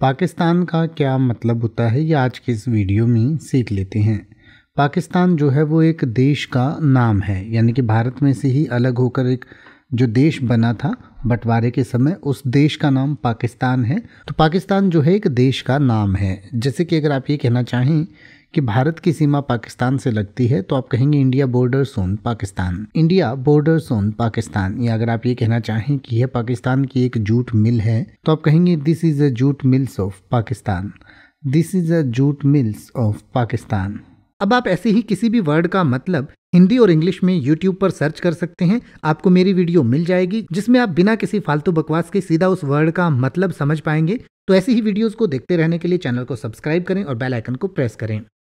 पाकिस्तान का क्या मतलब होता है ये आज के इस वीडियो में सीख लेते हैं पाकिस्तान जो है वो एक देश का नाम है यानी कि भारत में से ही अलग होकर एक जो देश बना था बंटवारे के समय उस देश का नाम पाकिस्तान है तो पाकिस्तान जो है एक देश का नाम है जैसे कि अगर आप ये कहना चाहें कि भारत की सीमा पाकिस्तान से लगती है तो आप कहेंगे India borders on Pakistan India borders on Pakistan या अगर आप ये कहना चाहें कि यह पाकिस्तान की एक जूट मिल है तो आप कहेंगे this is a jute mills of Pakistan this is a jute mills of Pakistan अब आप ऐसे ही किसी भी वर्ड का मतलब हिंदी और इंग्लिश में YouTube पर सर्च कर सकते हैं आपको मेरी वीडियो मिल जाएगी जिसमें आप बिना किसी फालतू बकवास के सीधा उस वर्ड का मतलब समझ पाएंगे तो ऐसी ही वीडियोस को देखते रहने के लिए चैनल को सब्सक्राइब करें और बेल आइकन को प्रेस करें